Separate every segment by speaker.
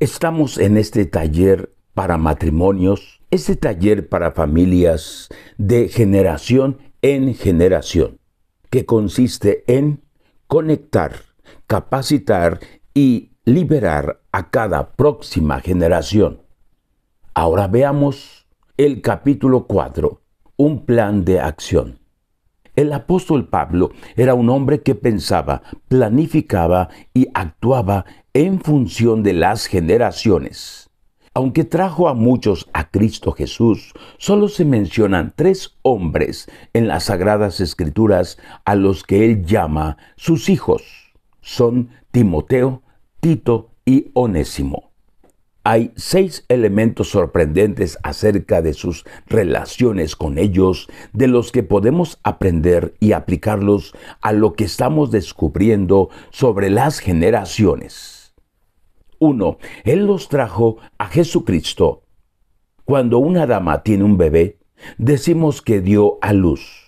Speaker 1: Estamos en este taller para matrimonios, este taller para familias de generación en generación, que consiste en conectar, capacitar y liberar a cada próxima generación. Ahora veamos el capítulo 4, un plan de acción. El apóstol Pablo era un hombre que pensaba, planificaba y actuaba en función de las generaciones. Aunque trajo a muchos a Cristo Jesús, solo se mencionan tres hombres en las Sagradas Escrituras a los que él llama sus hijos. Son Timoteo, Tito y Onésimo hay seis elementos sorprendentes acerca de sus relaciones con ellos, de los que podemos aprender y aplicarlos a lo que estamos descubriendo sobre las generaciones. 1. Él los trajo a Jesucristo. Cuando una dama tiene un bebé, decimos que dio a luz.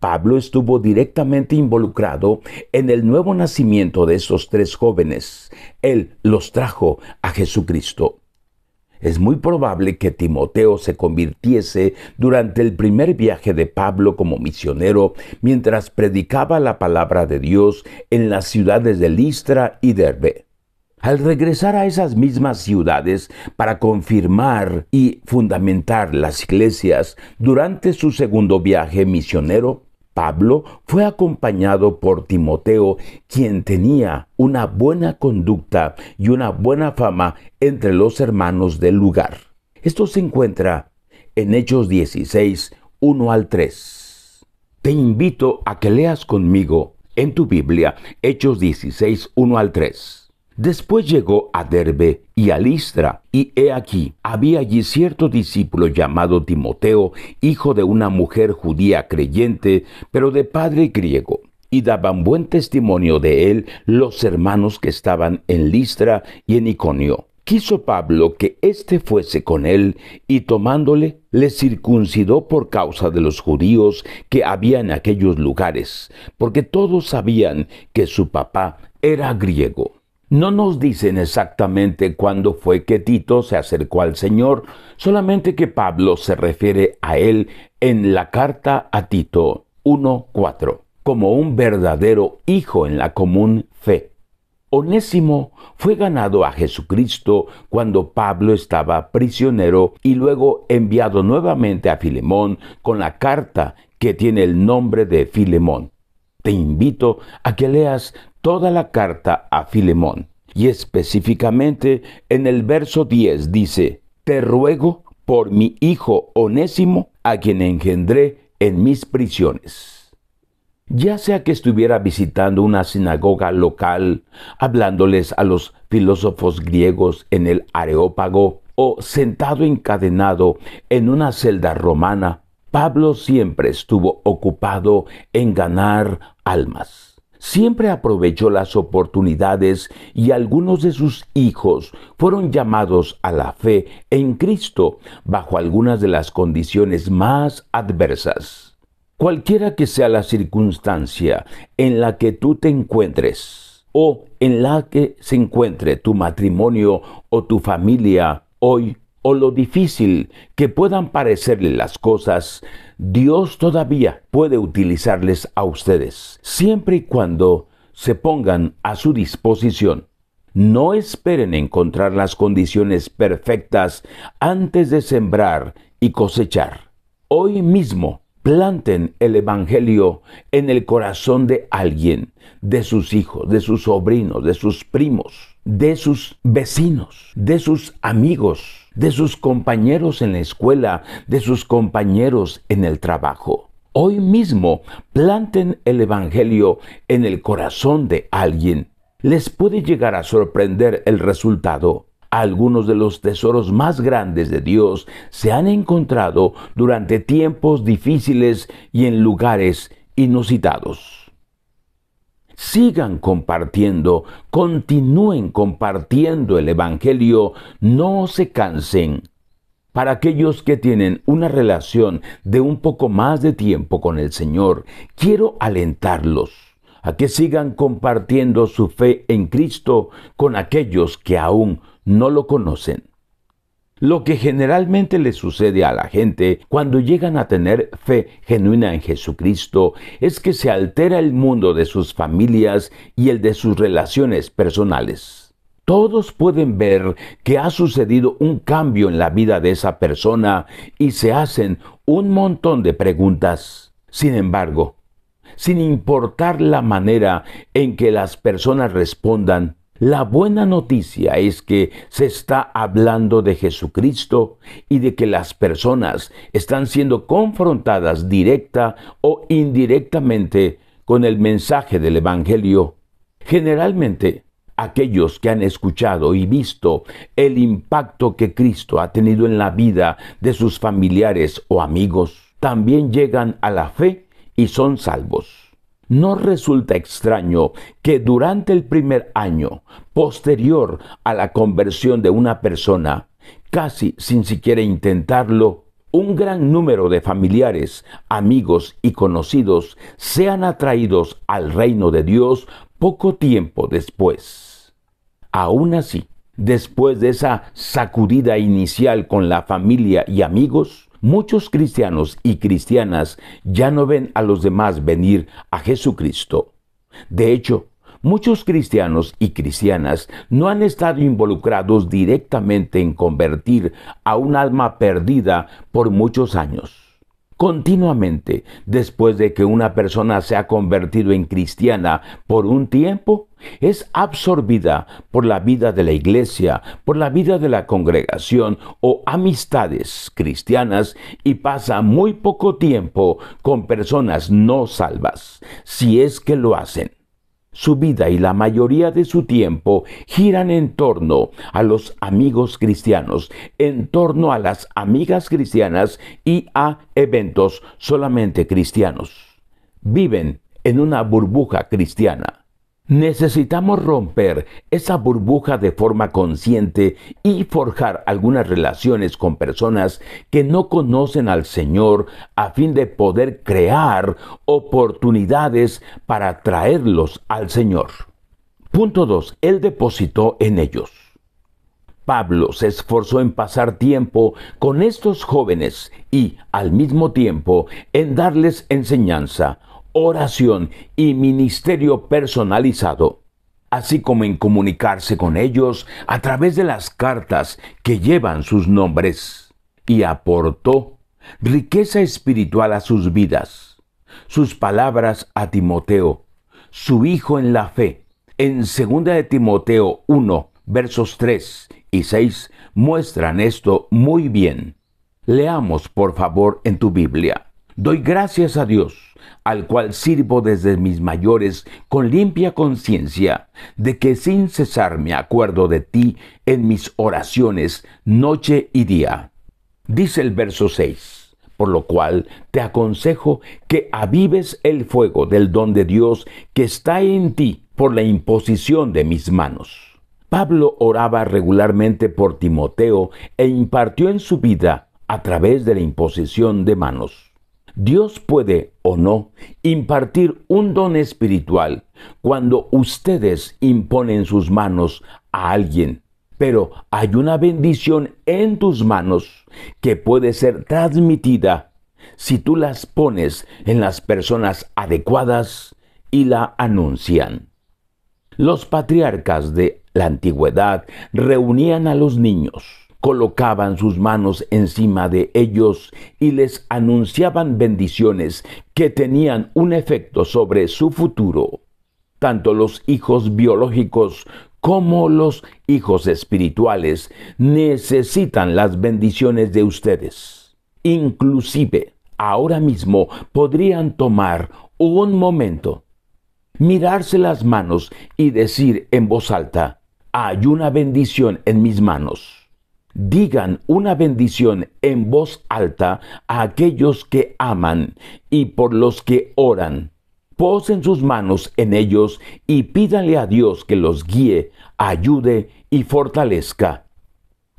Speaker 1: Pablo estuvo directamente involucrado en el nuevo nacimiento de esos tres jóvenes. Él los trajo a Jesucristo es muy probable que Timoteo se convirtiese durante el primer viaje de Pablo como misionero mientras predicaba la palabra de Dios en las ciudades de Listra y Derbe. Al regresar a esas mismas ciudades para confirmar y fundamentar las iglesias durante su segundo viaje misionero, Pablo fue acompañado por Timoteo, quien tenía una buena conducta y una buena fama entre los hermanos del lugar. Esto se encuentra en Hechos 16, 1 al 3. Te invito a que leas conmigo en tu Biblia Hechos 16, 1 al 3. Después llegó a Derbe y a Listra, y he aquí, había allí cierto discípulo llamado Timoteo, hijo de una mujer judía creyente, pero de padre griego, y daban buen testimonio de él los hermanos que estaban en Listra y en Iconio. Quiso Pablo que éste fuese con él, y tomándole, le circuncidó por causa de los judíos que había en aquellos lugares, porque todos sabían que su papá era griego. No nos dicen exactamente cuándo fue que Tito se acercó al Señor, solamente que Pablo se refiere a él en la carta a Tito 1.4, como un verdadero hijo en la común fe. Onésimo fue ganado a Jesucristo cuando Pablo estaba prisionero y luego enviado nuevamente a Filemón con la carta que tiene el nombre de Filemón. Te invito a que leas toda la carta a Filemón. Y específicamente en el verso 10 dice, Te ruego por mi hijo onésimo, a quien engendré en mis prisiones. Ya sea que estuviera visitando una sinagoga local, hablándoles a los filósofos griegos en el Areópago, o sentado encadenado en una celda romana, Pablo siempre estuvo ocupado en ganar almas siempre aprovechó las oportunidades y algunos de sus hijos fueron llamados a la fe en Cristo bajo algunas de las condiciones más adversas. Cualquiera que sea la circunstancia en la que tú te encuentres o en la que se encuentre tu matrimonio o tu familia hoy, lo difícil que puedan parecerle las cosas, Dios todavía puede utilizarles a ustedes, siempre y cuando se pongan a su disposición. No esperen encontrar las condiciones perfectas antes de sembrar y cosechar. Hoy mismo planten el Evangelio en el corazón de alguien, de sus hijos, de sus sobrinos, de sus primos, de sus vecinos, de sus amigos de sus compañeros en la escuela, de sus compañeros en el trabajo. Hoy mismo planten el Evangelio en el corazón de alguien. Les puede llegar a sorprender el resultado. Algunos de los tesoros más grandes de Dios se han encontrado durante tiempos difíciles y en lugares inusitados sigan compartiendo, continúen compartiendo el Evangelio, no se cansen. Para aquellos que tienen una relación de un poco más de tiempo con el Señor, quiero alentarlos a que sigan compartiendo su fe en Cristo con aquellos que aún no lo conocen. Lo que generalmente le sucede a la gente cuando llegan a tener fe genuina en Jesucristo es que se altera el mundo de sus familias y el de sus relaciones personales. Todos pueden ver que ha sucedido un cambio en la vida de esa persona y se hacen un montón de preguntas. Sin embargo, sin importar la manera en que las personas respondan, la buena noticia es que se está hablando de Jesucristo y de que las personas están siendo confrontadas directa o indirectamente con el mensaje del Evangelio. Generalmente, aquellos que han escuchado y visto el impacto que Cristo ha tenido en la vida de sus familiares o amigos, también llegan a la fe y son salvos. No resulta extraño que durante el primer año posterior a la conversión de una persona, casi sin siquiera intentarlo, un gran número de familiares, amigos y conocidos sean atraídos al reino de Dios poco tiempo después. Aún así, después de esa sacudida inicial con la familia y amigos, Muchos cristianos y cristianas ya no ven a los demás venir a Jesucristo. De hecho, muchos cristianos y cristianas no han estado involucrados directamente en convertir a un alma perdida por muchos años continuamente después de que una persona se ha convertido en cristiana por un tiempo, es absorbida por la vida de la iglesia, por la vida de la congregación o amistades cristianas y pasa muy poco tiempo con personas no salvas, si es que lo hacen. Su vida y la mayoría de su tiempo giran en torno a los amigos cristianos, en torno a las amigas cristianas y a eventos solamente cristianos. Viven en una burbuja cristiana. Necesitamos romper esa burbuja de forma consciente y forjar algunas relaciones con personas que no conocen al Señor a fin de poder crear oportunidades para traerlos al Señor. Punto 2. Él depositó en ellos. Pablo se esforzó en pasar tiempo con estos jóvenes y, al mismo tiempo, en darles enseñanza, oración y ministerio personalizado, así como en comunicarse con ellos a través de las cartas que llevan sus nombres. Y aportó riqueza espiritual a sus vidas, sus palabras a Timoteo, su hijo en la fe. En 2 de Timoteo 1, versos 3 y 6 muestran esto muy bien. Leamos por favor en tu Biblia. Doy gracias a Dios al cual sirvo desde mis mayores con limpia conciencia, de que sin cesar me acuerdo de ti en mis oraciones noche y día. Dice el verso 6, por lo cual te aconsejo que avives el fuego del don de Dios que está en ti por la imposición de mis manos. Pablo oraba regularmente por Timoteo e impartió en su vida a través de la imposición de manos. Dios puede o no impartir un don espiritual cuando ustedes imponen sus manos a alguien, pero hay una bendición en tus manos que puede ser transmitida si tú las pones en las personas adecuadas y la anuncian. Los patriarcas de la antigüedad reunían a los niños colocaban sus manos encima de ellos y les anunciaban bendiciones que tenían un efecto sobre su futuro. Tanto los hijos biológicos como los hijos espirituales necesitan las bendiciones de ustedes. Inclusive, ahora mismo podrían tomar un momento, mirarse las manos y decir en voz alta, hay una bendición en mis manos digan una bendición en voz alta a aquellos que aman y por los que oran. Posen sus manos en ellos y pídanle a Dios que los guíe, ayude y fortalezca.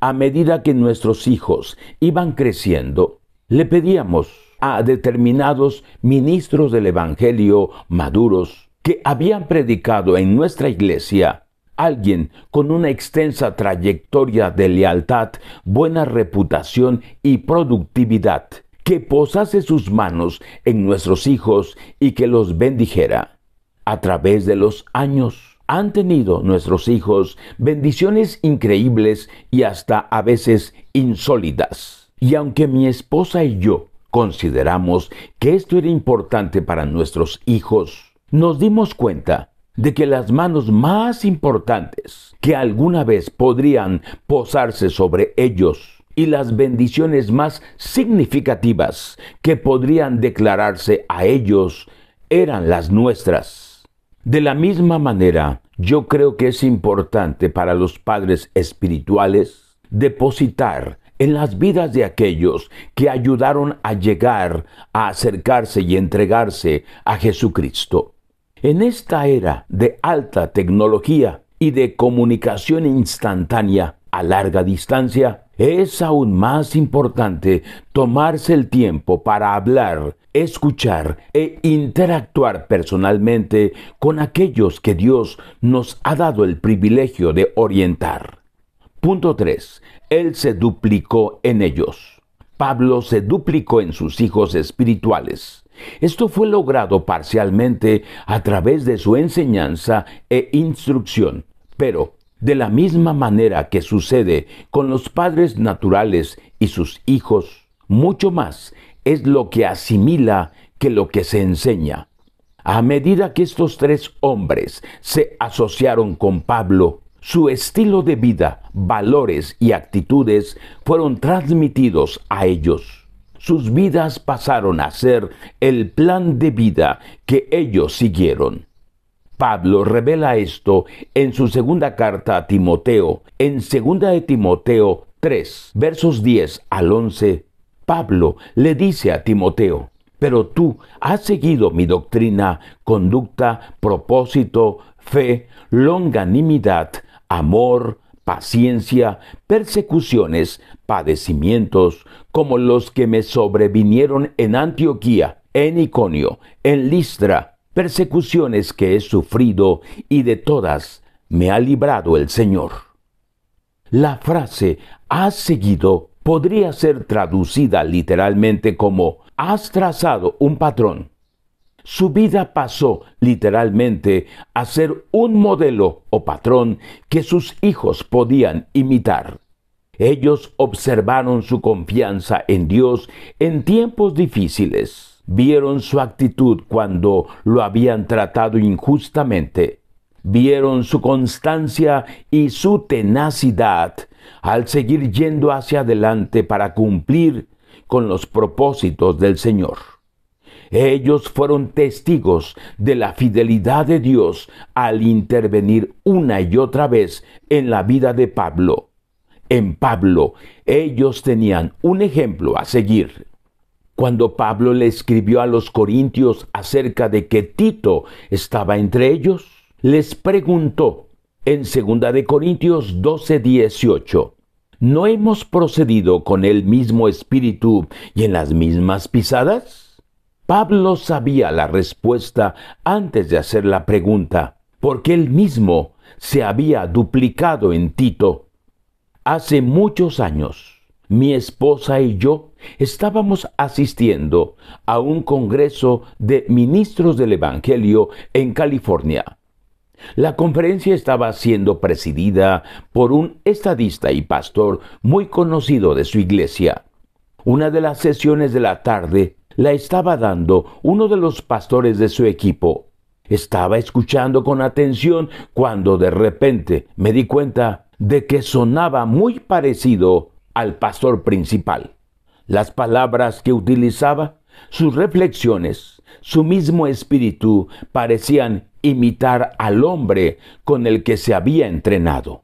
Speaker 1: A medida que nuestros hijos iban creciendo, le pedíamos a determinados ministros del Evangelio maduros que habían predicado en nuestra iglesia alguien con una extensa trayectoria de lealtad, buena reputación y productividad, que posase sus manos en nuestros hijos y que los bendijera. A través de los años han tenido nuestros hijos bendiciones increíbles y hasta a veces insólidas. Y aunque mi esposa y yo consideramos que esto era importante para nuestros hijos, nos dimos cuenta de que las manos más importantes que alguna vez podrían posarse sobre ellos y las bendiciones más significativas que podrían declararse a ellos eran las nuestras. De la misma manera, yo creo que es importante para los padres espirituales depositar en las vidas de aquellos que ayudaron a llegar, a acercarse y entregarse a Jesucristo. En esta era de alta tecnología y de comunicación instantánea a larga distancia, es aún más importante tomarse el tiempo para hablar, escuchar e interactuar personalmente con aquellos que Dios nos ha dado el privilegio de orientar. Punto 3. Él se duplicó en ellos. Pablo se duplicó en sus hijos espirituales. Esto fue logrado parcialmente a través de su enseñanza e instrucción, pero de la misma manera que sucede con los padres naturales y sus hijos, mucho más es lo que asimila que lo que se enseña. A medida que estos tres hombres se asociaron con Pablo, su estilo de vida, valores y actitudes fueron transmitidos a ellos sus vidas pasaron a ser el plan de vida que ellos siguieron. Pablo revela esto en su segunda carta a Timoteo, en 2 de Timoteo 3, versos 10 al 11. Pablo le dice a Timoteo, pero tú has seguido mi doctrina, conducta, propósito, fe, longanimidad, amor, paciencia, persecuciones, padecimientos, como los que me sobrevinieron en Antioquía, en Iconio, en Listra, persecuciones que he sufrido y de todas me ha librado el Señor. La frase has seguido podría ser traducida literalmente como has trazado un patrón su vida pasó literalmente a ser un modelo o patrón que sus hijos podían imitar. Ellos observaron su confianza en Dios en tiempos difíciles. Vieron su actitud cuando lo habían tratado injustamente. Vieron su constancia y su tenacidad al seguir yendo hacia adelante para cumplir con los propósitos del Señor. Ellos fueron testigos de la fidelidad de Dios al intervenir una y otra vez en la vida de Pablo. En Pablo ellos tenían un ejemplo a seguir. Cuando Pablo le escribió a los corintios acerca de que Tito estaba entre ellos, les preguntó en 2 de Corintios 12.18, ¿No hemos procedido con el mismo espíritu y en las mismas pisadas? Pablo sabía la respuesta antes de hacer la pregunta, porque él mismo se había duplicado en Tito. Hace muchos años, mi esposa y yo estábamos asistiendo a un congreso de ministros del Evangelio en California. La conferencia estaba siendo presidida por un estadista y pastor muy conocido de su iglesia. Una de las sesiones de la tarde la estaba dando uno de los pastores de su equipo. Estaba escuchando con atención cuando de repente me di cuenta de que sonaba muy parecido al pastor principal. Las palabras que utilizaba, sus reflexiones, su mismo espíritu parecían imitar al hombre con el que se había entrenado.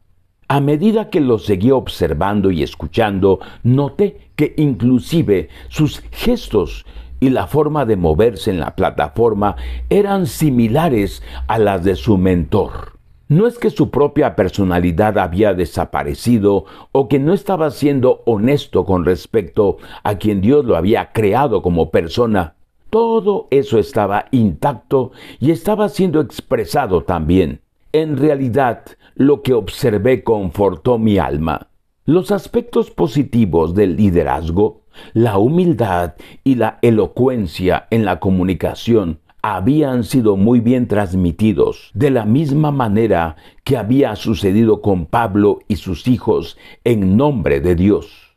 Speaker 1: A medida que lo seguía observando y escuchando, noté que inclusive sus gestos y la forma de moverse en la plataforma eran similares a las de su mentor. No es que su propia personalidad había desaparecido o que no estaba siendo honesto con respecto a quien Dios lo había creado como persona. Todo eso estaba intacto y estaba siendo expresado también. En realidad, lo que observé confortó mi alma. Los aspectos positivos del liderazgo la humildad y la elocuencia en la comunicación habían sido muy bien transmitidos, de la misma manera que había sucedido con Pablo y sus hijos en nombre de Dios.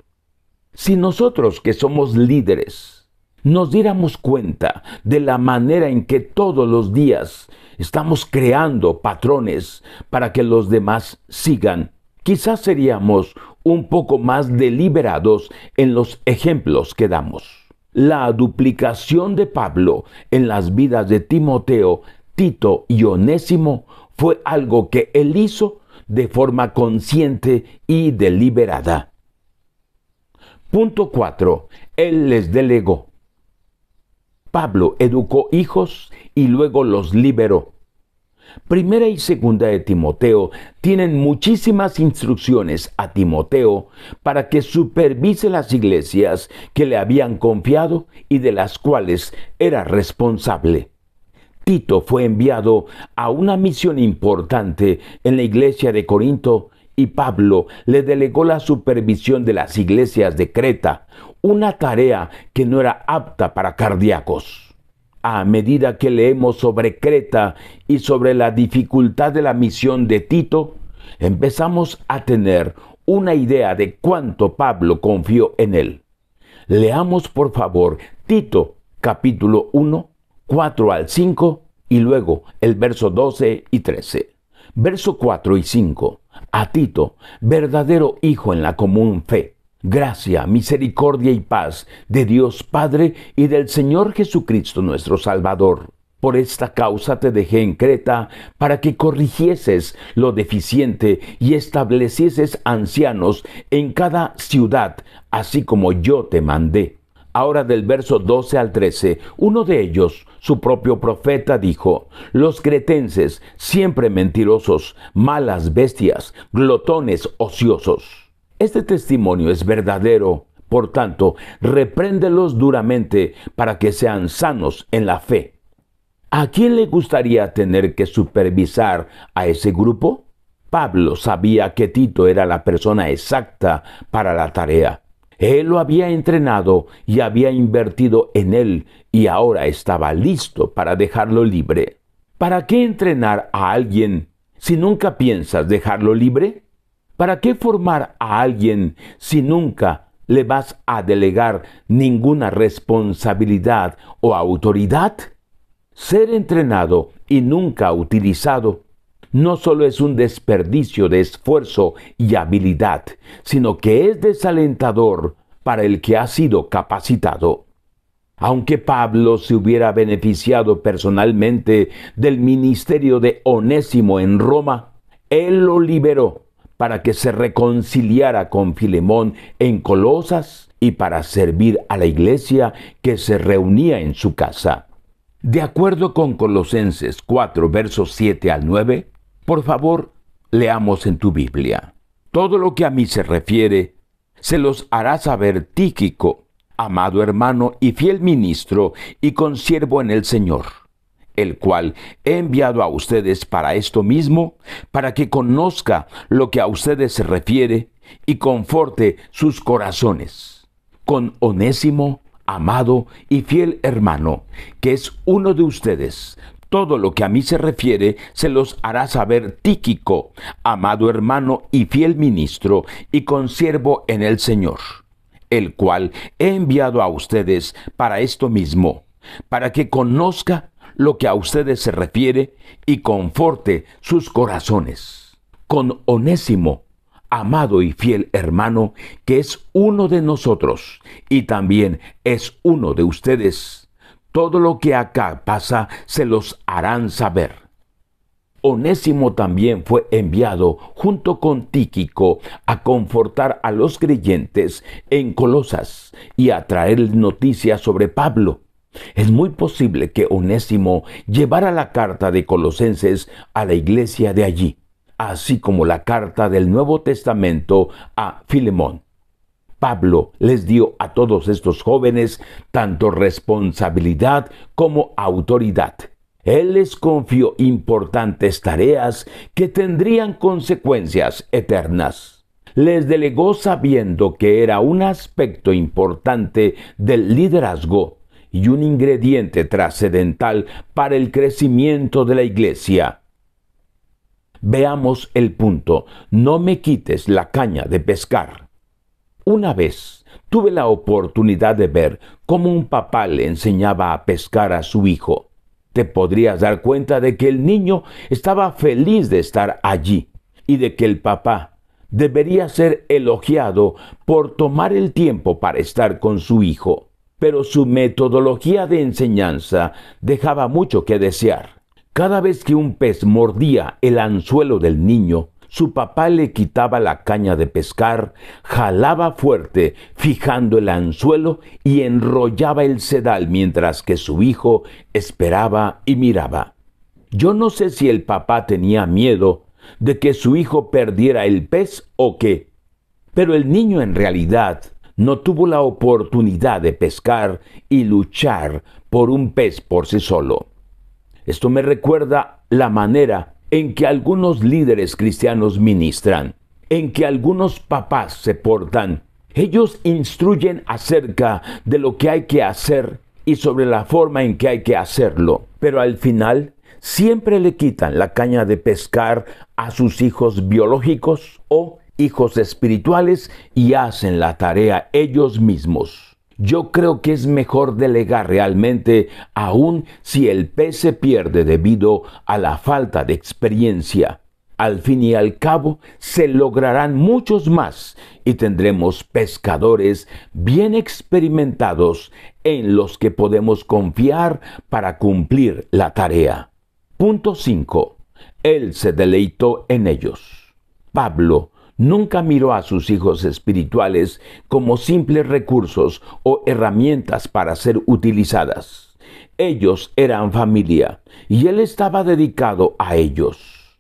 Speaker 1: Si nosotros que somos líderes nos diéramos cuenta de la manera en que todos los días estamos creando patrones para que los demás sigan, quizás seríamos un poco más deliberados en los ejemplos que damos. La duplicación de Pablo en las vidas de Timoteo, Tito y Onésimo fue algo que él hizo de forma consciente y deliberada. Punto 4. Él les delegó. Pablo educó hijos y luego los liberó. Primera y segunda de Timoteo tienen muchísimas instrucciones a Timoteo para que supervise las iglesias que le habían confiado y de las cuales era responsable. Tito fue enviado a una misión importante en la iglesia de Corinto y Pablo le delegó la supervisión de las iglesias de Creta, una tarea que no era apta para cardíacos a medida que leemos sobre Creta y sobre la dificultad de la misión de Tito, empezamos a tener una idea de cuánto Pablo confió en él. Leamos por favor Tito capítulo 1, 4 al 5 y luego el verso 12 y 13. Verso 4 y 5. A Tito, verdadero hijo en la común fe Gracia, misericordia y paz de Dios Padre y del Señor Jesucristo nuestro Salvador. Por esta causa te dejé en Creta, para que corrigieses lo deficiente y establecieses ancianos en cada ciudad, así como yo te mandé. Ahora del verso 12 al 13, uno de ellos, su propio profeta, dijo, Los cretenses, siempre mentirosos, malas bestias, glotones ociosos. Este testimonio es verdadero, por tanto, repréndelos duramente para que sean sanos en la fe. ¿A quién le gustaría tener que supervisar a ese grupo? Pablo sabía que Tito era la persona exacta para la tarea. Él lo había entrenado y había invertido en él y ahora estaba listo para dejarlo libre. ¿Para qué entrenar a alguien si nunca piensas dejarlo libre? ¿Para qué formar a alguien si nunca le vas a delegar ninguna responsabilidad o autoridad? Ser entrenado y nunca utilizado no solo es un desperdicio de esfuerzo y habilidad, sino que es desalentador para el que ha sido capacitado. Aunque Pablo se hubiera beneficiado personalmente del ministerio de Onésimo en Roma, él lo liberó para que se reconciliara con Filemón en Colosas y para servir a la iglesia que se reunía en su casa. De acuerdo con Colosenses 4, versos 7 al 9, por favor, leamos en tu Biblia. Todo lo que a mí se refiere, se los hará saber Tíquico, amado hermano y fiel ministro y consiervo en el Señor el cual he enviado a ustedes para esto mismo, para que conozca lo que a ustedes se refiere y conforte sus corazones. Con onésimo, amado y fiel hermano, que es uno de ustedes, todo lo que a mí se refiere se los hará saber Tíquico, amado hermano y fiel ministro y consiervo en el Señor, el cual he enviado a ustedes para esto mismo, para que conozca lo que a ustedes se refiere y conforte sus corazones. Con Onésimo, amado y fiel hermano, que es uno de nosotros y también es uno de ustedes, todo lo que acá pasa se los harán saber. Onésimo también fue enviado junto con Tíquico a confortar a los creyentes en Colosas y a traer noticias sobre Pablo, es muy posible que Onésimo llevara la carta de Colosenses a la iglesia de allí, así como la carta del Nuevo Testamento a Filemón. Pablo les dio a todos estos jóvenes tanto responsabilidad como autoridad. Él les confió importantes tareas que tendrían consecuencias eternas. Les delegó sabiendo que era un aspecto importante del liderazgo y un ingrediente trascendental para el crecimiento de la iglesia. Veamos el punto, no me quites la caña de pescar. Una vez tuve la oportunidad de ver cómo un papá le enseñaba a pescar a su hijo. Te podrías dar cuenta de que el niño estaba feliz de estar allí y de que el papá debería ser elogiado por tomar el tiempo para estar con su hijo pero su metodología de enseñanza dejaba mucho que desear. Cada vez que un pez mordía el anzuelo del niño, su papá le quitaba la caña de pescar, jalaba fuerte, fijando el anzuelo y enrollaba el sedal mientras que su hijo esperaba y miraba. Yo no sé si el papá tenía miedo de que su hijo perdiera el pez o qué, pero el niño en realidad no tuvo la oportunidad de pescar y luchar por un pez por sí solo. Esto me recuerda la manera en que algunos líderes cristianos ministran, en que algunos papás se portan. Ellos instruyen acerca de lo que hay que hacer y sobre la forma en que hay que hacerlo, pero al final siempre le quitan la caña de pescar a sus hijos biológicos o hijos espirituales y hacen la tarea ellos mismos. Yo creo que es mejor delegar realmente aun si el pez se pierde debido a la falta de experiencia. Al fin y al cabo se lograrán muchos más y tendremos pescadores bien experimentados en los que podemos confiar para cumplir la tarea. Punto 5. Él se deleitó en ellos. Pablo nunca miró a sus hijos espirituales como simples recursos o herramientas para ser utilizadas. Ellos eran familia y él estaba dedicado a ellos.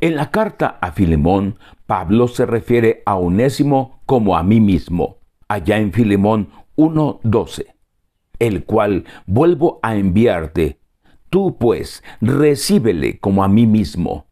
Speaker 1: En la carta a Filemón, Pablo se refiere a unésimo como a mí mismo, allá en Filemón 1.12, el cual vuelvo a enviarte. Tú pues recíbele como a mí mismo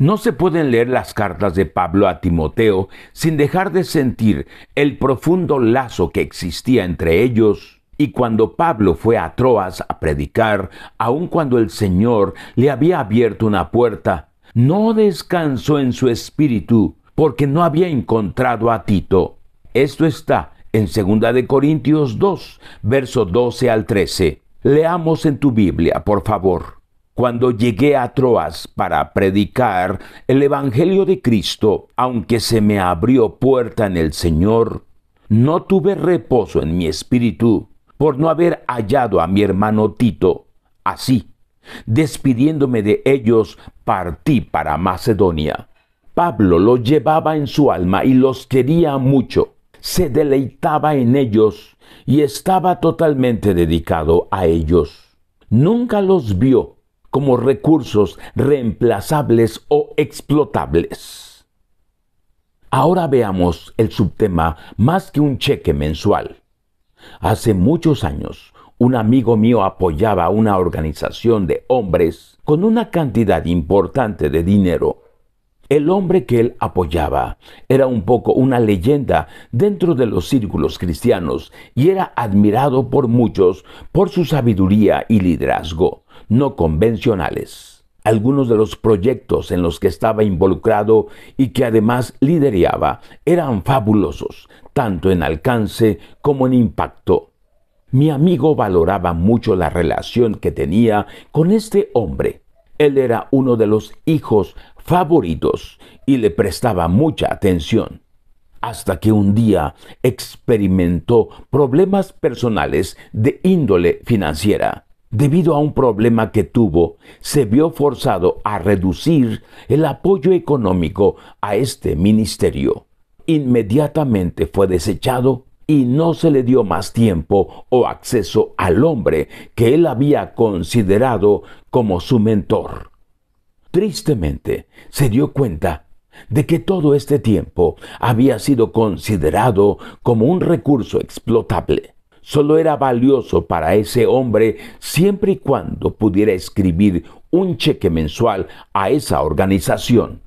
Speaker 1: no se pueden leer las cartas de Pablo a Timoteo sin dejar de sentir el profundo lazo que existía entre ellos. Y cuando Pablo fue a Troas a predicar, aun cuando el Señor le había abierto una puerta, no descansó en su espíritu porque no había encontrado a Tito. Esto está en 2 de Corintios 2, verso 12 al 13. Leamos en tu Biblia, por favor cuando llegué a Troas para predicar el Evangelio de Cristo, aunque se me abrió puerta en el Señor, no tuve reposo en mi espíritu por no haber hallado a mi hermano Tito. Así, despidiéndome de ellos, partí para Macedonia. Pablo los llevaba en su alma y los quería mucho, se deleitaba en ellos y estaba totalmente dedicado a ellos. Nunca los vio como recursos reemplazables o explotables. Ahora veamos el subtema más que un cheque mensual. Hace muchos años, un amigo mío apoyaba una organización de hombres con una cantidad importante de dinero. El hombre que él apoyaba era un poco una leyenda dentro de los círculos cristianos y era admirado por muchos por su sabiduría y liderazgo no convencionales. Algunos de los proyectos en los que estaba involucrado y que además lideraba eran fabulosos, tanto en alcance como en impacto. Mi amigo valoraba mucho la relación que tenía con este hombre. Él era uno de los hijos favoritos y le prestaba mucha atención hasta que un día experimentó problemas personales de índole financiera debido a un problema que tuvo, se vio forzado a reducir el apoyo económico a este ministerio. Inmediatamente fue desechado y no se le dio más tiempo o acceso al hombre que él había considerado como su mentor. Tristemente, se dio cuenta de que todo este tiempo había sido considerado como un recurso explotable solo era valioso para ese hombre siempre y cuando pudiera escribir un cheque mensual a esa organización.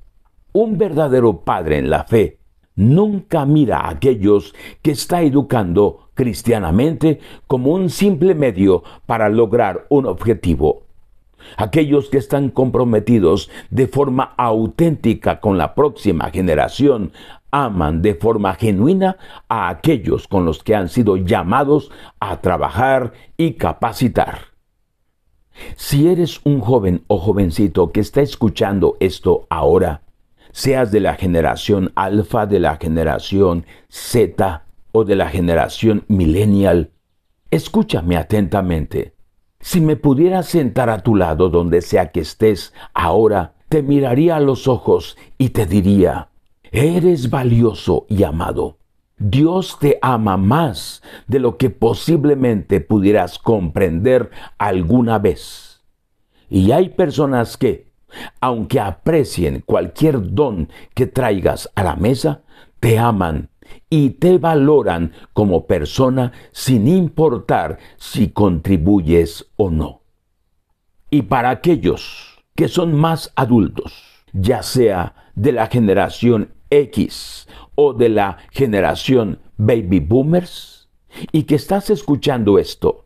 Speaker 1: Un verdadero padre en la fe nunca mira a aquellos que está educando cristianamente como un simple medio para lograr un objetivo. Aquellos que están comprometidos de forma auténtica con la próxima generación aman de forma genuina a aquellos con los que han sido llamados a trabajar y capacitar. Si eres un joven o jovencito que está escuchando esto ahora, seas de la generación alfa, de la generación Z o de la generación millennial, escúchame atentamente. Si me pudieras sentar a tu lado donde sea que estés ahora, te miraría a los ojos y te diría, Eres valioso y amado. Dios te ama más de lo que posiblemente pudieras comprender alguna vez. Y hay personas que, aunque aprecien cualquier don que traigas a la mesa, te aman y te valoran como persona sin importar si contribuyes o no. Y para aquellos que son más adultos, ya sea de la generación X o de la generación baby boomers y que estás escuchando esto,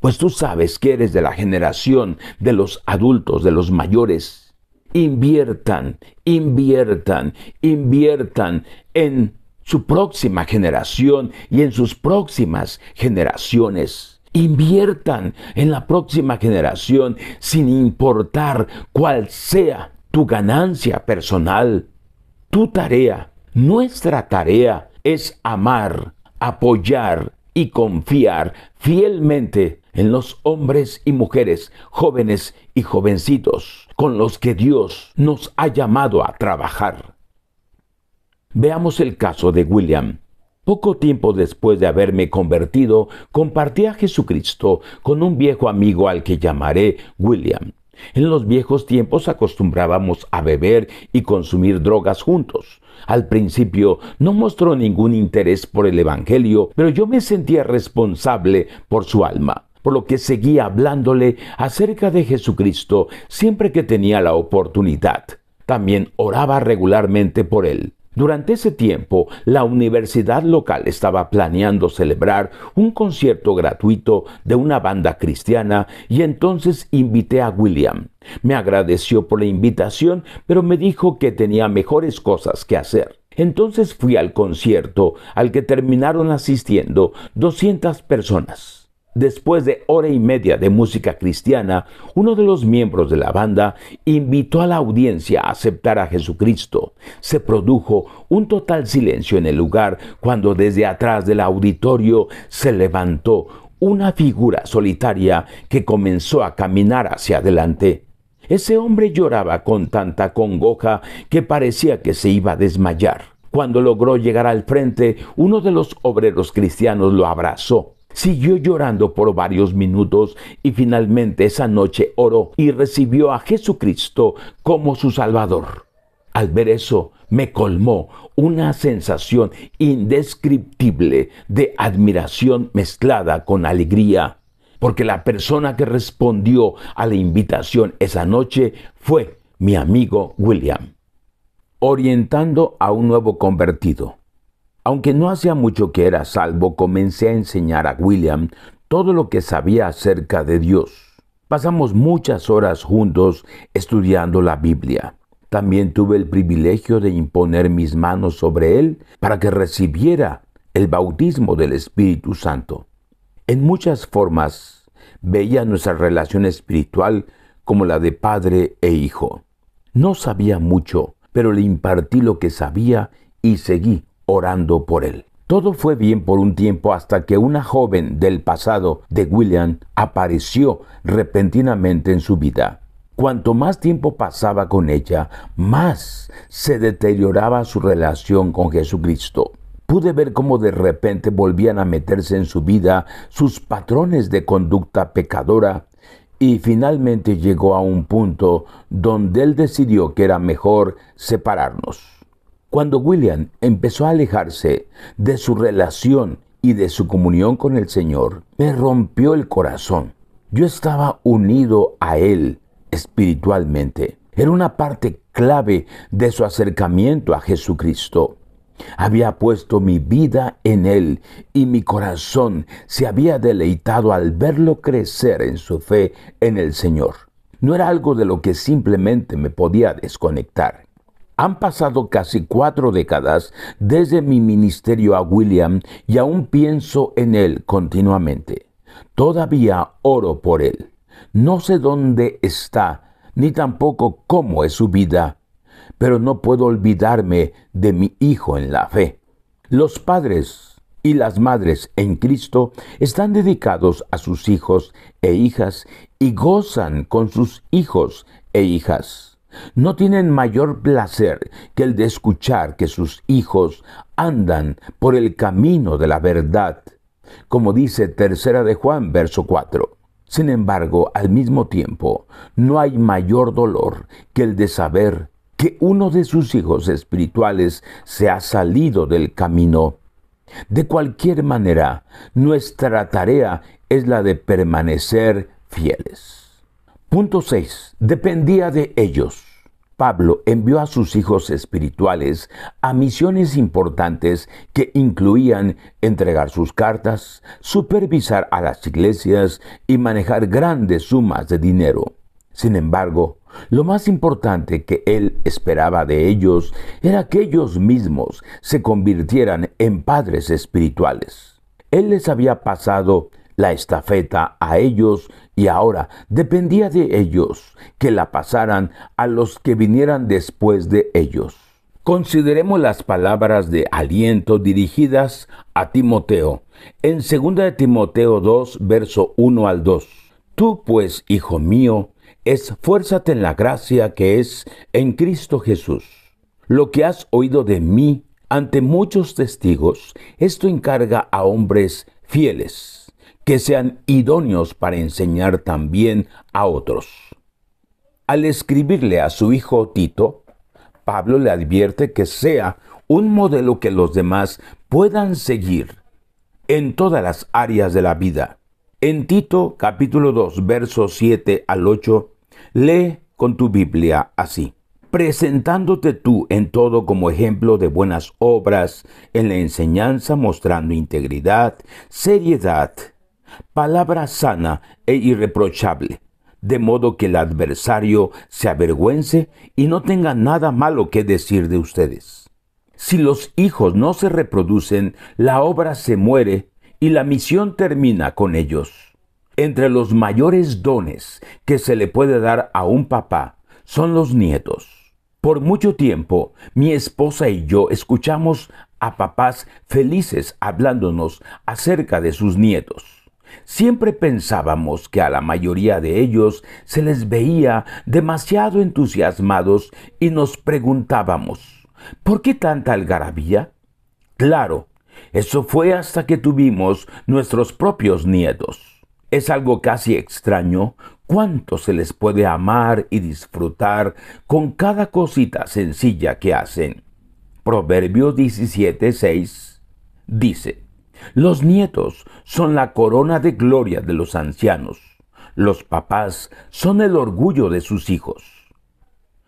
Speaker 1: pues tú sabes que eres de la generación de los adultos, de los mayores. Inviertan, inviertan, inviertan en su próxima generación y en sus próximas generaciones. Inviertan en la próxima generación sin importar cuál sea tu ganancia personal tu tarea, nuestra tarea es amar, apoyar y confiar fielmente en los hombres y mujeres, jóvenes y jovencitos, con los que Dios nos ha llamado a trabajar. Veamos el caso de William. Poco tiempo después de haberme convertido, compartí a Jesucristo con un viejo amigo al que llamaré William. En los viejos tiempos acostumbrábamos a beber y consumir drogas juntos. Al principio no mostró ningún interés por el Evangelio, pero yo me sentía responsable por su alma, por lo que seguía hablándole acerca de Jesucristo siempre que tenía la oportunidad. También oraba regularmente por él. Durante ese tiempo, la universidad local estaba planeando celebrar un concierto gratuito de una banda cristiana y entonces invité a William. Me agradeció por la invitación, pero me dijo que tenía mejores cosas que hacer. Entonces fui al concierto, al que terminaron asistiendo 200 personas. Después de hora y media de música cristiana, uno de los miembros de la banda invitó a la audiencia a aceptar a Jesucristo. Se produjo un total silencio en el lugar cuando desde atrás del auditorio se levantó una figura solitaria que comenzó a caminar hacia adelante. Ese hombre lloraba con tanta congoja que parecía que se iba a desmayar. Cuando logró llegar al frente, uno de los obreros cristianos lo abrazó. Siguió llorando por varios minutos y finalmente esa noche oró y recibió a Jesucristo como su Salvador. Al ver eso, me colmó una sensación indescriptible de admiración mezclada con alegría, porque la persona que respondió a la invitación esa noche fue mi amigo William, orientando a un nuevo convertido. Aunque no hacía mucho que era salvo, comencé a enseñar a William todo lo que sabía acerca de Dios. Pasamos muchas horas juntos estudiando la Biblia. También tuve el privilegio de imponer mis manos sobre él para que recibiera el bautismo del Espíritu Santo. En muchas formas veía nuestra relación espiritual como la de padre e hijo. No sabía mucho, pero le impartí lo que sabía y seguí orando por él. Todo fue bien por un tiempo hasta que una joven del pasado de William apareció repentinamente en su vida. Cuanto más tiempo pasaba con ella, más se deterioraba su relación con Jesucristo. Pude ver cómo de repente volvían a meterse en su vida sus patrones de conducta pecadora y finalmente llegó a un punto donde él decidió que era mejor separarnos. Cuando William empezó a alejarse de su relación y de su comunión con el Señor, me rompió el corazón. Yo estaba unido a Él espiritualmente. Era una parte clave de su acercamiento a Jesucristo. Había puesto mi vida en Él y mi corazón se había deleitado al verlo crecer en su fe en el Señor. No era algo de lo que simplemente me podía desconectar. Han pasado casi cuatro décadas desde mi ministerio a William y aún pienso en él continuamente. Todavía oro por él. No sé dónde está, ni tampoco cómo es su vida, pero no puedo olvidarme de mi hijo en la fe. Los padres y las madres en Cristo están dedicados a sus hijos e hijas y gozan con sus hijos e hijas no tienen mayor placer que el de escuchar que sus hijos andan por el camino de la verdad, como dice tercera de Juan, verso 4. Sin embargo, al mismo tiempo, no hay mayor dolor que el de saber que uno de sus hijos espirituales se ha salido del camino. De cualquier manera, nuestra tarea es la de permanecer fieles. Punto 6. Dependía de ellos. Pablo envió a sus hijos espirituales a misiones importantes que incluían entregar sus cartas, supervisar a las iglesias y manejar grandes sumas de dinero. Sin embargo, lo más importante que él esperaba de ellos era que ellos mismos se convirtieran en padres espirituales. Él les había pasado la estafeta a ellos y ahora dependía de ellos que la pasaran a los que vinieran después de ellos. Consideremos las palabras de aliento dirigidas a Timoteo en 2 de Timoteo 2, verso 1 al 2. Tú pues, hijo mío, esfuérzate en la gracia que es en Cristo Jesús. Lo que has oído de mí ante muchos testigos, esto encarga a hombres fieles que sean idóneos para enseñar también a otros. Al escribirle a su hijo Tito, Pablo le advierte que sea un modelo que los demás puedan seguir en todas las áreas de la vida. En Tito capítulo 2 versos 7 al 8, lee con tu Biblia así, presentándote tú en todo como ejemplo de buenas obras, en la enseñanza mostrando integridad, seriedad, palabra sana e irreprochable, de modo que el adversario se avergüence y no tenga nada malo que decir de ustedes. Si los hijos no se reproducen, la obra se muere y la misión termina con ellos. Entre los mayores dones que se le puede dar a un papá son los nietos. Por mucho tiempo, mi esposa y yo escuchamos a papás felices hablándonos acerca de sus nietos. Siempre pensábamos que a la mayoría de ellos se les veía demasiado entusiasmados y nos preguntábamos, ¿por qué tanta algarabía? Claro, eso fue hasta que tuvimos nuestros propios nietos. Es algo casi extraño cuánto se les puede amar y disfrutar con cada cosita sencilla que hacen. Proverbio 17:6 dice, los nietos son la corona de gloria de los ancianos. Los papás son el orgullo de sus hijos.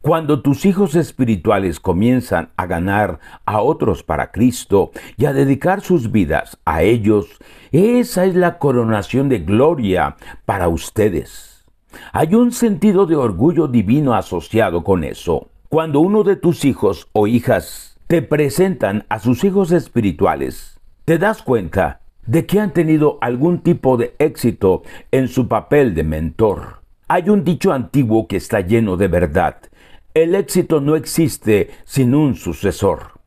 Speaker 1: Cuando tus hijos espirituales comienzan a ganar a otros para Cristo y a dedicar sus vidas a ellos, esa es la coronación de gloria para ustedes. Hay un sentido de orgullo divino asociado con eso. Cuando uno de tus hijos o hijas te presentan a sus hijos espirituales, te das cuenta de que han tenido algún tipo de éxito en su papel de mentor. Hay un dicho antiguo que está lleno de verdad. El éxito no existe sin un sucesor.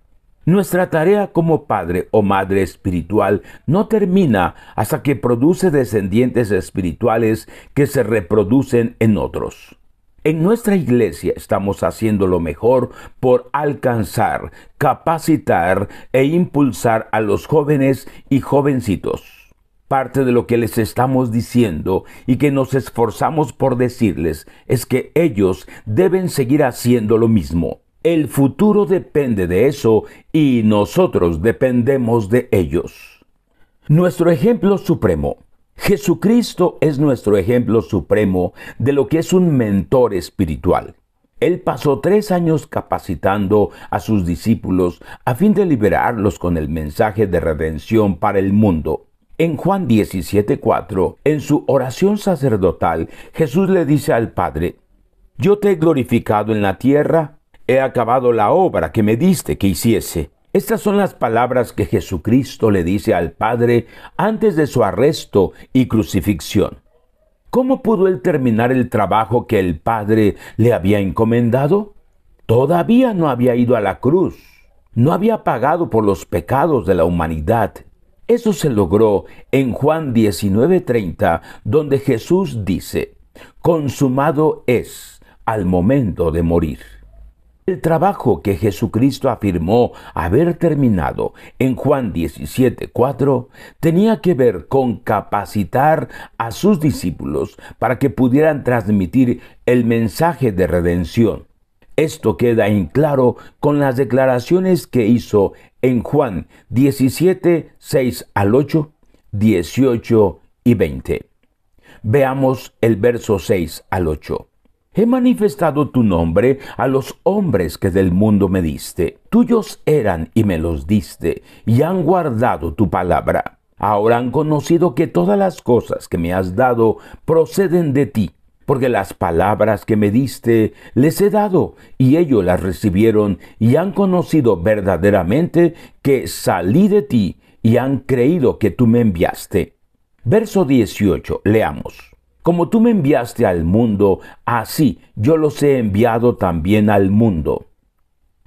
Speaker 1: Nuestra tarea como padre o madre espiritual no termina hasta que produce descendientes espirituales que se reproducen en otros. En nuestra iglesia estamos haciendo lo mejor por alcanzar, capacitar e impulsar a los jóvenes y jovencitos. Parte de lo que les estamos diciendo y que nos esforzamos por decirles es que ellos deben seguir haciendo lo mismo. El futuro depende de eso y nosotros dependemos de ellos. Nuestro ejemplo supremo Jesucristo es nuestro ejemplo supremo de lo que es un mentor espiritual. Él pasó tres años capacitando a sus discípulos a fin de liberarlos con el mensaje de redención para el mundo. En Juan 17:4, en su oración sacerdotal, Jesús le dice al Padre, Yo te he glorificado en la tierra, he acabado la obra que me diste que hiciese. Estas son las palabras que Jesucristo le dice al Padre antes de su arresto y crucifixión. ¿Cómo pudo él terminar el trabajo que el Padre le había encomendado? Todavía no había ido a la cruz, no había pagado por los pecados de la humanidad. Eso se logró en Juan 19:30, donde Jesús dice, consumado es al momento de morir. El trabajo que Jesucristo afirmó haber terminado en Juan 17:4 tenía que ver con capacitar a sus discípulos para que pudieran transmitir el mensaje de redención. Esto queda en claro con las declaraciones que hizo en Juan 176 al 8, 18 y 20. Veamos el verso 6 al 8. He manifestado tu nombre a los hombres que del mundo me diste. Tuyos eran y me los diste, y han guardado tu palabra. Ahora han conocido que todas las cosas que me has dado proceden de ti, porque las palabras que me diste les he dado, y ellos las recibieron, y han conocido verdaderamente que salí de ti, y han creído que tú me enviaste. Verso 18, leamos. Como tú me enviaste al mundo, así yo los he enviado también al mundo.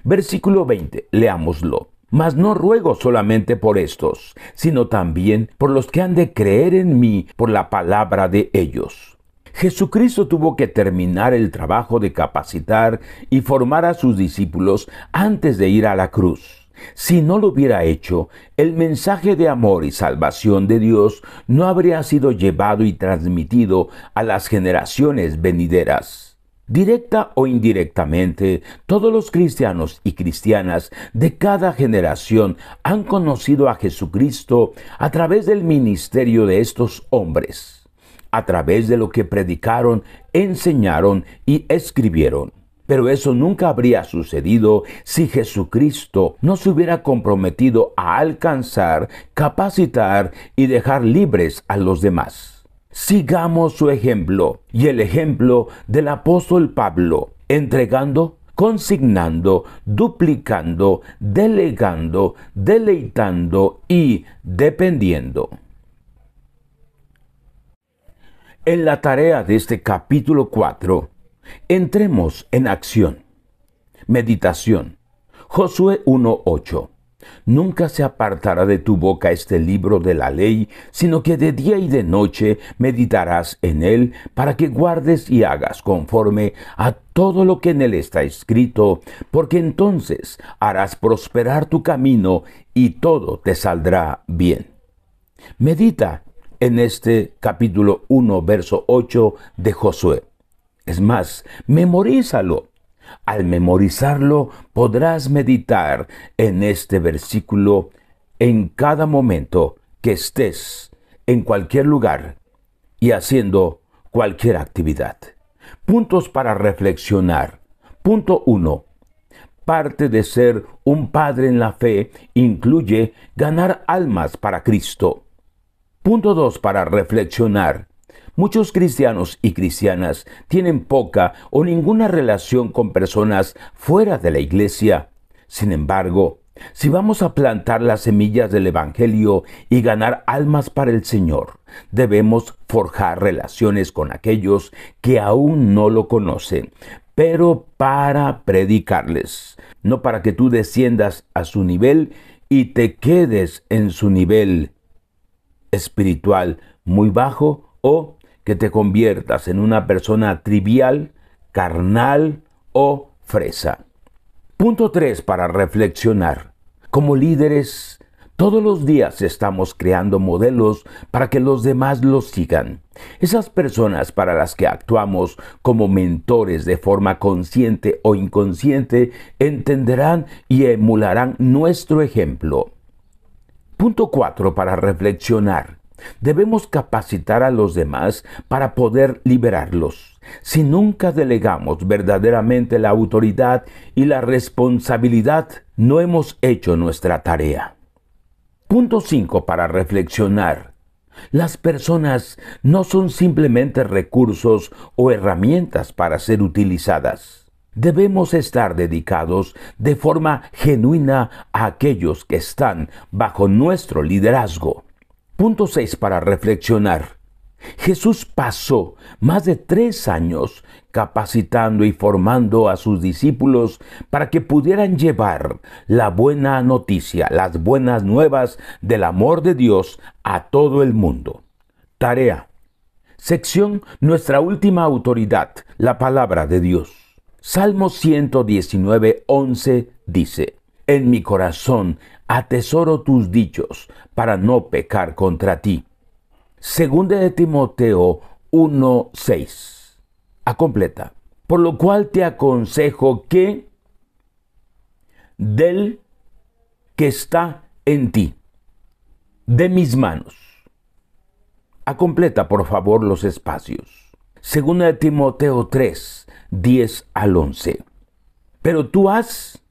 Speaker 1: Versículo 20, leámoslo. Mas no ruego solamente por estos, sino también por los que han de creer en mí por la palabra de ellos. Jesucristo tuvo que terminar el trabajo de capacitar y formar a sus discípulos antes de ir a la cruz. Si no lo hubiera hecho, el mensaje de amor y salvación de Dios no habría sido llevado y transmitido a las generaciones venideras. Directa o indirectamente, todos los cristianos y cristianas de cada generación han conocido a Jesucristo a través del ministerio de estos hombres, a través de lo que predicaron, enseñaron y escribieron. Pero eso nunca habría sucedido si Jesucristo no se hubiera comprometido a alcanzar, capacitar y dejar libres a los demás. Sigamos su ejemplo y el ejemplo del apóstol Pablo, entregando, consignando, duplicando, delegando, deleitando y dependiendo. En la tarea de este capítulo 4, Entremos en acción. Meditación. Josué 1.8. Nunca se apartará de tu boca este libro de la ley, sino que de día y de noche meditarás en él para que guardes y hagas conforme a todo lo que en él está escrito, porque entonces harás prosperar tu camino y todo te saldrá bien. Medita en este capítulo 1, verso 8 de Josué. Es más, memorízalo. Al memorizarlo podrás meditar en este versículo en cada momento que estés en cualquier lugar y haciendo cualquier actividad. Puntos para reflexionar. Punto 1. Parte de ser un padre en la fe incluye ganar almas para Cristo. Punto 2 para reflexionar. Muchos cristianos y cristianas tienen poca o ninguna relación con personas fuera de la iglesia. Sin embargo, si vamos a plantar las semillas del Evangelio y ganar almas para el Señor, debemos forjar relaciones con aquellos que aún no lo conocen, pero para predicarles, no para que tú desciendas a su nivel y te quedes en su nivel espiritual muy bajo o que te conviertas en una persona trivial, carnal o fresa. Punto 3 para reflexionar. Como líderes, todos los días estamos creando modelos para que los demás los sigan. Esas personas para las que actuamos como mentores de forma consciente o inconsciente entenderán y emularán nuestro ejemplo. Punto 4 para reflexionar. Debemos capacitar a los demás para poder liberarlos. Si nunca delegamos verdaderamente la autoridad y la responsabilidad, no hemos hecho nuestra tarea. Punto 5 para reflexionar. Las personas no son simplemente recursos o herramientas para ser utilizadas. Debemos estar dedicados de forma genuina a aquellos que están bajo nuestro liderazgo. Punto 6 para reflexionar. Jesús pasó más de tres años capacitando y formando a sus discípulos para que pudieran llevar la buena noticia, las buenas nuevas del amor de Dios a todo el mundo. Tarea. Sección Nuestra última autoridad, la palabra de Dios. Salmo 119, 11 dice, en mi corazón atesoro tus dichos para no pecar contra ti. Segunda de Timoteo 1:6. A completa. Por lo cual te aconsejo que del que está en ti, de mis manos. A completa, por favor, los espacios. Segunda de Timoteo 3, 10 al 11. Pero tú has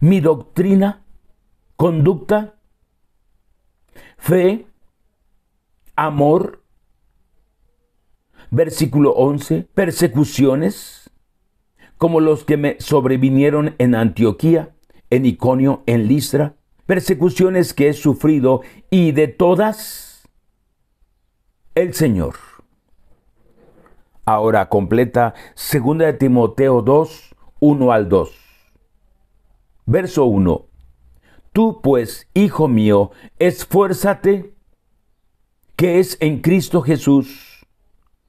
Speaker 1: mi doctrina, conducta, fe, amor. Versículo 11, persecuciones como los que me sobrevinieron en Antioquía, en Iconio, en Listra, persecuciones que he sufrido y de todas el Señor. Ahora completa 2 de Timoteo 2, 1 al 2. Verso 1. Tú pues, hijo mío, esfuérzate que es en Cristo Jesús.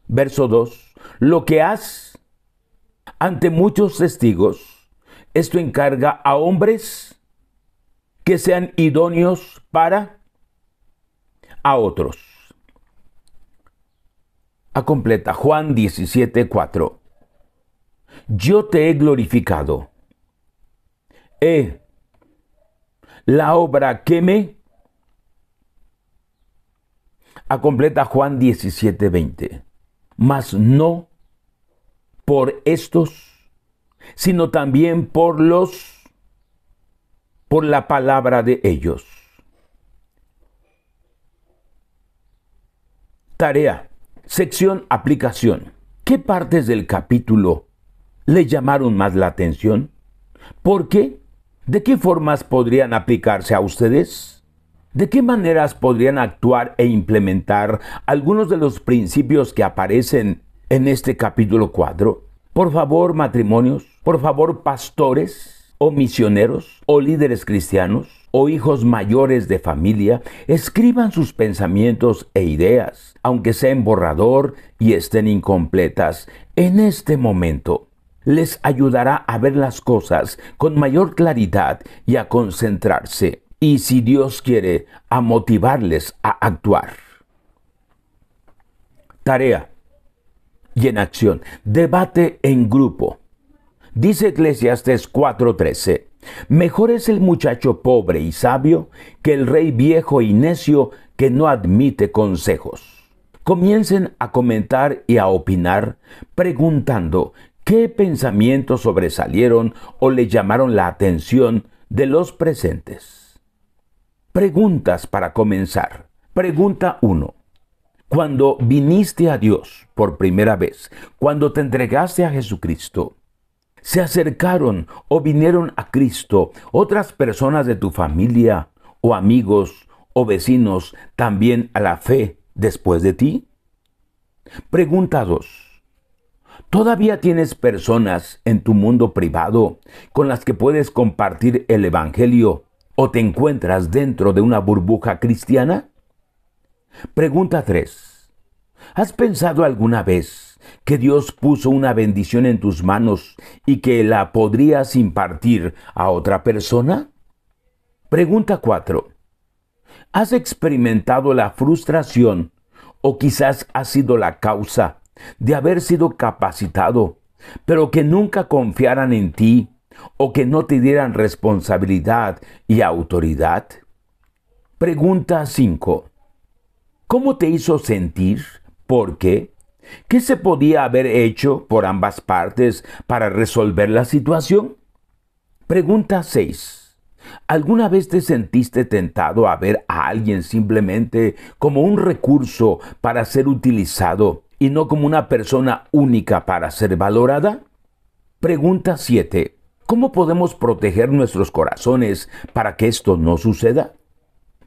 Speaker 1: Verso 2. Lo que has ante muchos testigos, esto encarga a hombres que sean idóneos para a otros. A completa Juan 17, 4. Yo te he glorificado es eh, la obra que me a completa Juan 17, 20. Mas no por estos, sino también por los, por la palabra de ellos. Tarea, sección aplicación. ¿Qué partes del capítulo le llamaron más la atención? ¿Por qué? ¿De qué formas podrían aplicarse a ustedes? ¿De qué maneras podrían actuar e implementar algunos de los principios que aparecen en este capítulo 4? Por favor, matrimonios, por favor, pastores o misioneros o líderes cristianos, o hijos mayores de familia, escriban sus pensamientos e ideas, aunque sean borrador y estén incompletas, en este momento les ayudará a ver las cosas con mayor claridad y a concentrarse, y si Dios quiere, a motivarles a actuar. Tarea y en acción. Debate en grupo. Dice Eclesiastes 4:13, mejor es el muchacho pobre y sabio que el rey viejo y necio que no admite consejos. Comiencen a comentar y a opinar preguntando ¿Qué pensamientos sobresalieron o le llamaron la atención de los presentes? Preguntas para comenzar. Pregunta 1. Cuando viniste a Dios por primera vez, cuando te entregaste a Jesucristo, se acercaron o vinieron a Cristo otras personas de tu familia o amigos o vecinos también a la fe después de ti? Pregunta 2. ¿Todavía tienes personas en tu mundo privado con las que puedes compartir el Evangelio o te encuentras dentro de una burbuja cristiana? Pregunta 3. ¿Has pensado alguna vez que Dios puso una bendición en tus manos y que la podrías impartir a otra persona? Pregunta 4. ¿Has experimentado la frustración o quizás ha sido la causa de haber sido capacitado, pero que nunca confiaran en ti o que no te dieran responsabilidad y autoridad? Pregunta 5. ¿Cómo te hizo sentir? ¿Por qué? ¿Qué se podía haber hecho por ambas partes para resolver la situación? Pregunta 6. ¿Alguna vez te sentiste tentado a ver a alguien simplemente como un recurso para ser utilizado y no como una persona única para ser valorada? Pregunta 7. ¿Cómo podemos proteger nuestros corazones para que esto no suceda?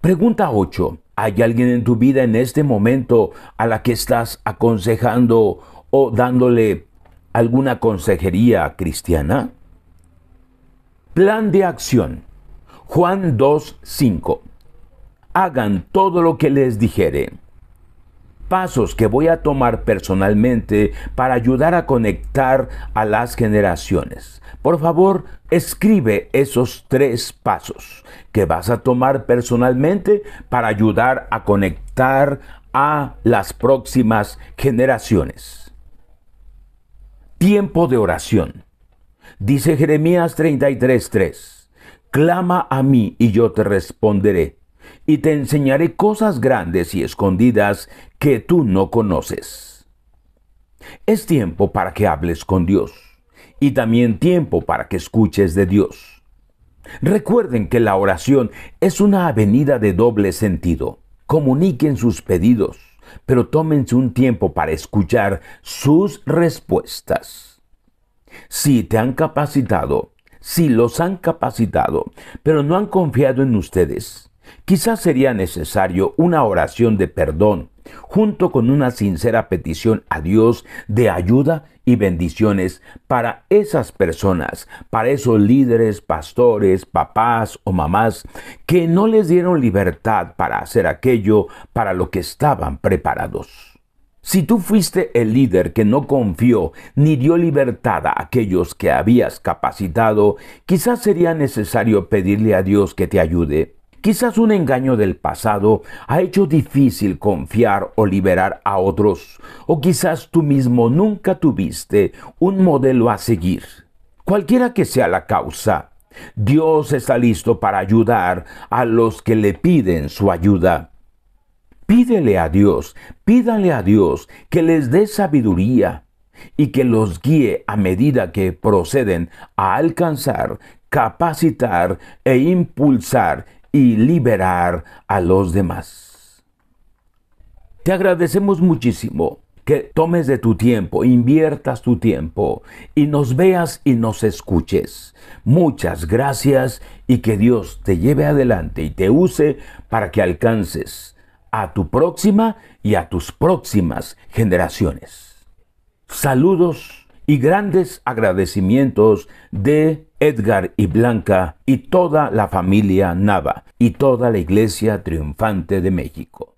Speaker 1: Pregunta 8. ¿Hay alguien en tu vida en este momento a la que estás aconsejando o dándole alguna consejería cristiana? Plan de acción. Juan 2.5. Hagan todo lo que les dijere pasos que voy a tomar personalmente para ayudar a conectar a las generaciones. Por favor, escribe esos tres pasos que vas a tomar personalmente para ayudar a conectar a las próximas generaciones. Tiempo de oración. Dice Jeremías 33:3, Clama a mí y yo te responderé y te enseñaré cosas grandes y escondidas que tú no conoces. Es tiempo para que hables con Dios y también tiempo para que escuches de Dios. Recuerden que la oración es una avenida de doble sentido. Comuniquen sus pedidos, pero tómense un tiempo para escuchar sus respuestas. Si te han capacitado, si los han capacitado, pero no han confiado en ustedes, Quizás sería necesario una oración de perdón junto con una sincera petición a Dios de ayuda y bendiciones para esas personas, para esos líderes, pastores, papás o mamás que no les dieron libertad para hacer aquello para lo que estaban preparados. Si tú fuiste el líder que no confió ni dio libertad a aquellos que habías capacitado, quizás sería necesario pedirle a Dios que te ayude Quizás un engaño del pasado ha hecho difícil confiar o liberar a otros, o quizás tú mismo nunca tuviste un modelo a seguir. Cualquiera que sea la causa, Dios está listo para ayudar a los que le piden su ayuda. Pídele a Dios, pídale a Dios que les dé sabiduría y que los guíe a medida que proceden a alcanzar, capacitar e impulsar y liberar a los demás. Te agradecemos muchísimo que tomes de tu tiempo, inviertas tu tiempo y nos veas y nos escuches. Muchas gracias y que Dios te lleve adelante y te use para que alcances a tu próxima y a tus próximas generaciones. Saludos y grandes agradecimientos de Edgar y Blanca y toda la familia Nava y toda la Iglesia Triunfante de México.